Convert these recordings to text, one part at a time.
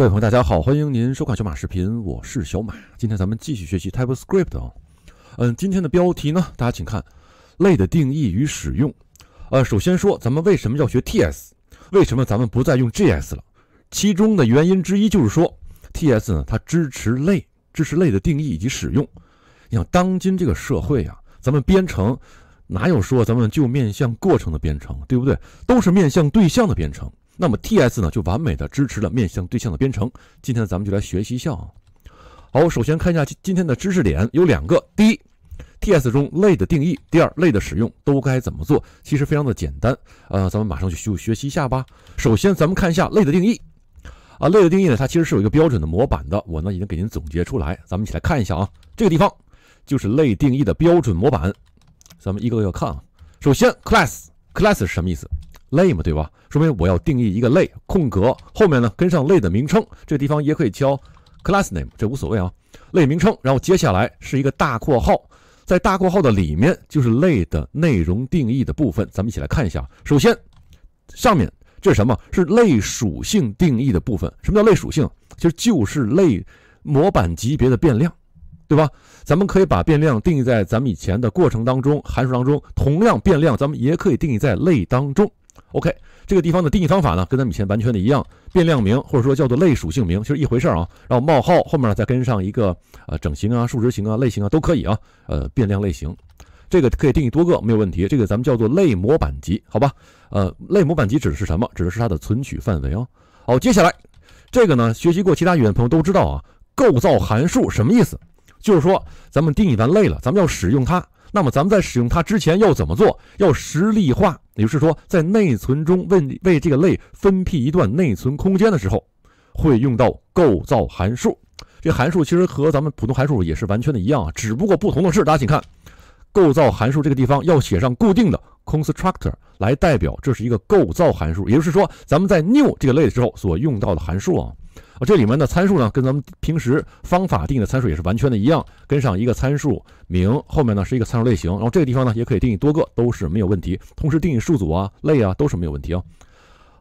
各位朋友，大家好，欢迎您收看小马视频，我是小马。今天咱们继续学习 TypeScript 啊，嗯，今天的标题呢，大家请看类的定义与使用。呃，首先说咱们为什么要学 TS，为什么咱们不再用 g s 了？其中的原因之一就是说 TS 呢，它支持类，支持类的定义以及使用。你想，当今这个社会啊，咱们编程哪有说咱们就面向过程的编程，对不对？都是面向对象的编程。那么 T S 呢就完美的支持了面向对象的编程。今天咱们就来学习一下。啊。好，首先看一下今天的知识点有两个。第一，T S 中类的定义；第二，类的使用都该怎么做？其实非常的简单。呃，咱们马上就去学习一下吧。首先咱们看一下类的定义啊，类的定义呢它其实是有一个标准的模板的。我呢已经给您总结出来，咱们一起来看一下啊。这个地方就是类定义的标准模板。咱们一个个看啊。首先 class class 是什么意思？类嘛，对吧？说明我要定义一个类，空格后面呢跟上类的名称，这个地方也可以敲 class name，这无所谓啊。类名称，然后接下来是一个大括号，在大括号的里面就是类的内容定义的部分。咱们一起来看一下，首先上面这是什么？是类属性定义的部分。什么叫类属性？其实就是类模板级别的变量，对吧？咱们可以把变量定义在咱们以前的过程当中、函数当中，同样变量咱们也可以定义在类当中。OK，这个地方的定义方法呢，跟咱们以前完全的一样，变量名或者说叫做类属性名，其实一回事儿啊。然后冒号后面呢，再跟上一个呃整形啊、数值型啊、类型啊都可以啊。呃，变量类型，这个可以定义多个，没有问题。这个咱们叫做类模板集，好吧？呃，类模板集指的是什么？指的是它的存取范围啊。好，接下来这个呢，学习过其他语言的朋友都知道啊，构造函数什么意思？就是说，咱们定义完类了，咱们要使用它。那么，咱们在使用它之前要怎么做？要实例化，也就是说，在内存中为为这个类分辟一段内存空间的时候，会用到构造函数。这函数其实和咱们普通函数也是完全的一样啊，只不过不同的是，大家请看，构造函数这个地方要写上固定的 constructor 来代表这是一个构造函数。也就是说，咱们在 new 这个类的时候所用到的函数啊。啊，这里面的参数呢，跟咱们平时方法定义的参数也是完全的一样，跟上一个参数名后面呢是一个参数类型，然后这个地方呢也可以定义多个，都是没有问题。同时定义数组啊、类啊都是没有问题啊。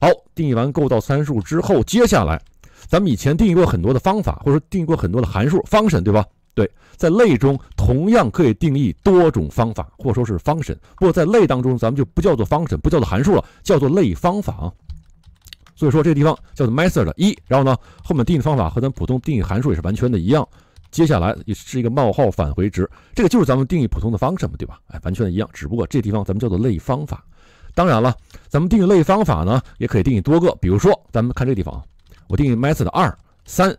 好，定义完构造参数之后，接下来咱们以前定义过很多的方法，或者说定义过很多的函数、方程，对吧？对，在类中同样可以定义多种方法，或者说是方程。不过在类当中，咱们就不叫做方程，不叫做函数了，叫做类方法。所以说这地方叫做 method 一，然后呢，后面定义方法和咱普通定义函数也是完全的一样。接下来也是一个冒号返回值，这个就是咱们定义普通的方式嘛，对吧？哎，完全一样，只不过这地方咱们叫做类方法。当然了，咱们定义类方法呢，也可以定义多个。比如说，咱们看这地方啊，我定义 method 二、三，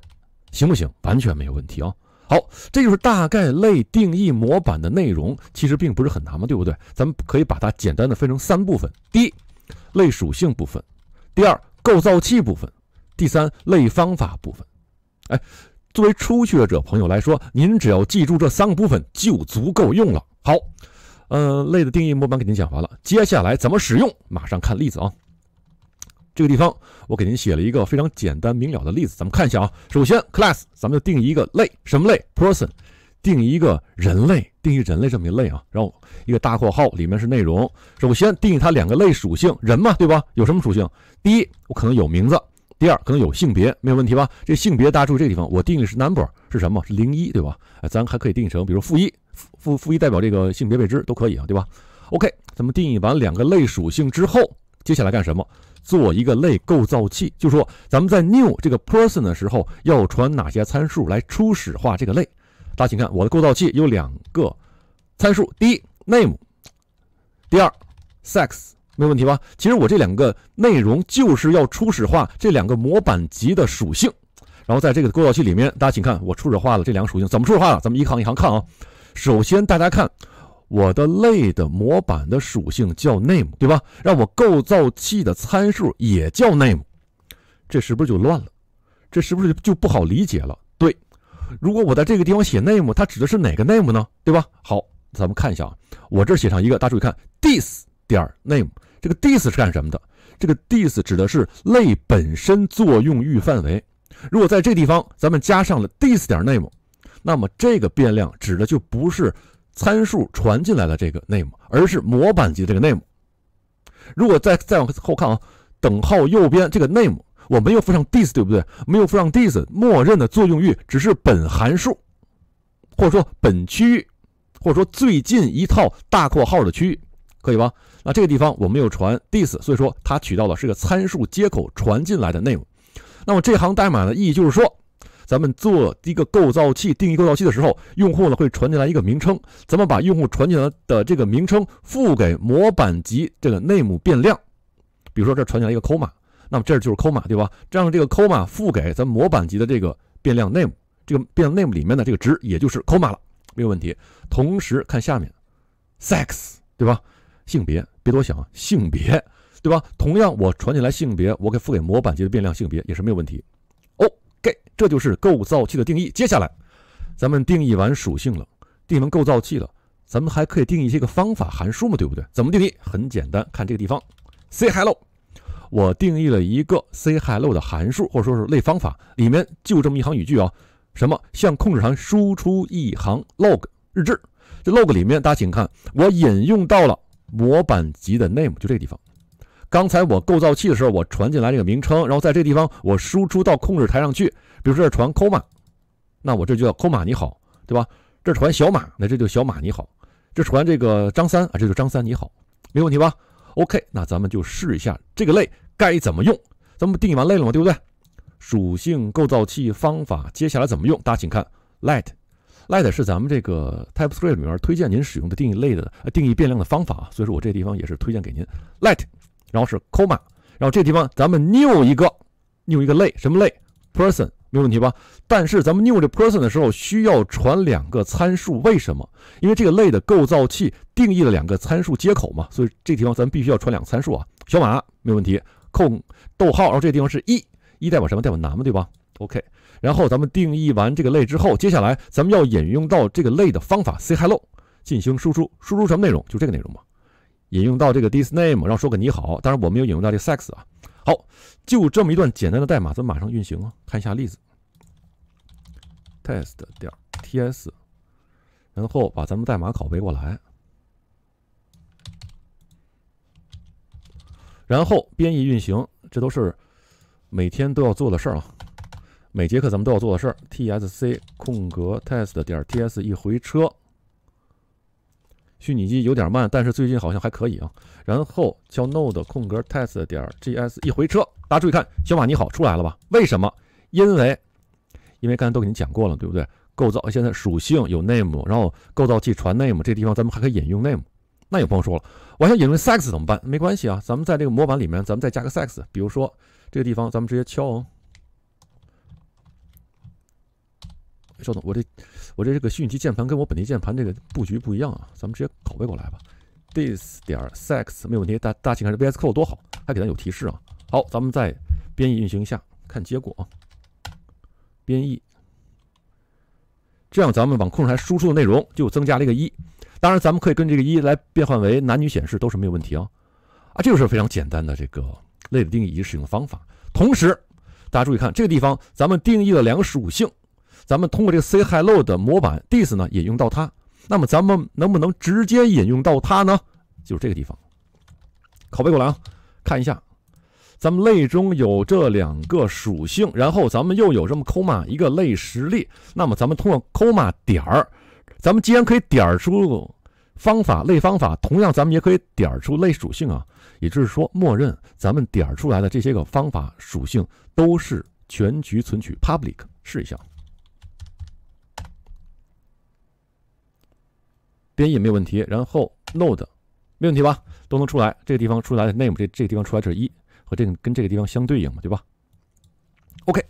行不行？完全没有问题啊。好，这就是大概类定义模板的内容，其实并不是很难嘛，对不对？咱们可以把它简单的分成三部分：第一，类属性部分；第二，构造器部分，第三类方法部分，哎，作为初学者朋友来说，您只要记住这三个部分就足够用了。好，嗯，类的定义模板给您讲完了，接下来怎么使用？马上看例子啊。这个地方我给您写了一个非常简单明了的例子，咱们看一下啊。首先，class 咱们就定义一个类，什么类？Person。定义一个人类，定义人类这么一类啊，然后一个大括号里面是内容。首先定义它两个类属性，人嘛，对吧？有什么属性？第一，我可能有名字；第二，可能有性别，没有问题吧？这性别注意这个地方，我定义是 number，是什么？是零一对吧？哎，咱还可以定义成，比如负一，负负负一代表这个性别未知，都可以啊，对吧？OK，咱们定义完两个类属性之后，接下来干什么？做一个类构造器，就说咱们在 new 这个 person 的时候要传哪些参数来初始化这个类。大家请看我的构造器有两个参数，第一 name，第二 sex，没有问题吧？其实我这两个内容就是要初始化这两个模板级的属性。然后在这个构造器里面，大家请看我初始化了这两个属性，怎么初始化了？咱们一行一行看啊。首先大家看我的类的模板的属性叫 name，对吧？让我构造器的参数也叫 name，这是不是就乱了？这是不是就不好理解了？对。如果我在这个地方写 name，它指的是哪个 name 呢？对吧？好，咱们看一下啊，我这儿写上一个，大家注意看 this 点 name，这个 this 是干什么的？这个 this 指的是类本身作用域范围。如果在这地方咱们加上了 this 点 name，那么这个变量指的就不是参数传进来的这个 name，而是模板级这个 name。如果再再往后看啊，等号右边这个 name。我没有附上 this，对不对？没有附上 this，默认的作用域只是本函数，或者说本区域，或者说最近一套大括号的区域，可以吧？那这个地方我没有传 this，所以说它取到的是个参数接口传进来的 name。那么这行代码的意义就是说，咱们做一个构造器，定义构造器的时候，用户呢会传进来一个名称，咱们把用户传进来的这个名称赋给模板级这个 name 变量。比如说这传进来一个 coma。那么这就是 coma 对吧？这样这个 coma 赋给咱模板级的这个变量 name，这个变量 name 里面的这个值也就是 coma 了，没有问题。同时看下面 sex 对吧？性别，别多想，性别对吧？同样我传进来性别，我给赋给模板级的变量性别也是没有问题。OK，这就是构造器的定义。接下来咱们定义完属性了，定义完构造器了，咱们还可以定义一些个方法函数嘛，对不对？怎么定义？很简单，看这个地方 say hello。我定义了一个 say hello 的函数，或者说是类方法，里面就这么一行语句啊，什么向控制台输出一行 log 日志，这 log 里面大家请看，我引用到了模板级的 name，就这个地方。刚才我构造器的时候，我传进来这个名称，然后在这地方我输出到控制台上去。比如说传 c o m a 那我这就叫 c o m a 你好，对吧？这传小马，那这就小马你好。这传这个张三啊，这就张三你好，没问题吧？OK，那咱们就试一下这个类该怎么用。咱们定义完类了吗？对不对？属性、构造器、方法，接下来怎么用？大家请看，let，let 是咱们这个 TypeScript 里面推荐您使用的定义类的、定义变量的方法。所以说我这地方也是推荐给您 let，然后是 comma，然后这地方咱们 new 一个，new 一个类，什么类？Person。没问题吧？但是咱们 new 这 person 的时候需要传两个参数，为什么？因为这个类的构造器定义了两个参数接口嘛，所以这地方咱们必须要传两个参数啊。小马没问题，空逗号，然后这地方是一一代表什么？代表男嘛，对吧？OK，然后咱们定义完这个类之后，接下来咱们要引用到这个类的方法 say hello 进行输出，输出什么内容？就这个内容嘛。引用到这个 this name，然后说个你好，当然我没有引用到这 sex 啊。好，就这么一段简单的代码，咱马上运行啊！看一下例子，test. 点 ts，然后把咱们代码拷贝过来，然后编译运行，这都是每天都要做的事儿啊！每节课咱们都要做的事儿，tsc 空格 test. 点 ts 一回车。虚拟机有点慢，但是最近好像还可以啊。然后敲 node 空格 test 点 js 一回车，大家注意看，小马你好出来了吧？为什么？因为因为刚才都给你讲过了，对不对？构造现在属性有 name，然后构造器传 name 这地方咱们还可以引用 name。那有朋友说了，我想引用 sex 怎么办？没关系啊，咱们在这个模板里面咱们再加个 sex，比如说这个地方咱们直接敲哦。稍等，我这我这这个虚拟机键盘跟我本地键盘这个布局不一样啊，咱们直接拷贝过来吧。this 点儿 sex 没有问题，大大家请看这 VS Code 多好，还给咱有提示啊。好，咱们再编译运行一下，看结果。啊。编译，这样咱们往控制台输出的内容就增加了一个一。当然，咱们可以跟这个一来变换为男女显示，都是没有问题啊。啊，这就是非常简单的这个类的定义以及使用方法。同时，大家注意看这个地方，咱们定义了两个属性。咱们通过这个 say hello 的模板 this 呢引用到它，那么咱们能不能直接引用到它呢？就是这个地方，拷贝过来啊，看一下，咱们类中有这两个属性，然后咱们又有这么 comma 一个类实例，那么咱们通过 comma 点儿，咱们既然可以点出方法类方法，同样咱们也可以点出类属性啊，也就是说，默认咱们点出来的这些个方法属性都是全局存取 public，试一下。编译没有问题，然后 node 没问题吧，都能出来。这个地方出来的 name，这这个地方出来是一，和这个跟这个地方相对应嘛，对吧？OK，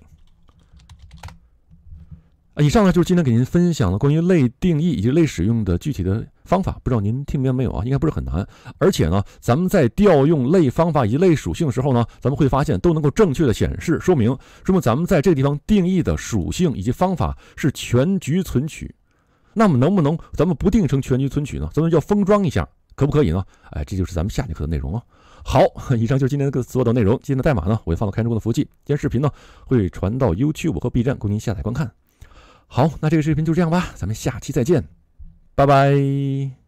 以上呢就是今天给您分享的关于类定义以及类使用的具体的方法。不知道您听明白没有啊？应该不是很难。而且呢，咱们在调用类方法、一类属性的时候呢，咱们会发现都能够正确的显示，说明说明咱们在这个地方定义的属性以及方法是全局存取。那么能不能咱们不定成全局存取呢？咱们要封装一下，可不可以呢？哎，这就是咱们下节课的内容啊。好，以上就是今天的所有的内容。今天的代码呢，我会放到开中的服务器。今天视频呢，会传到 YouTube 和 B 站供您下载观看。好，那这个视频就这样吧，咱们下期再见，拜拜。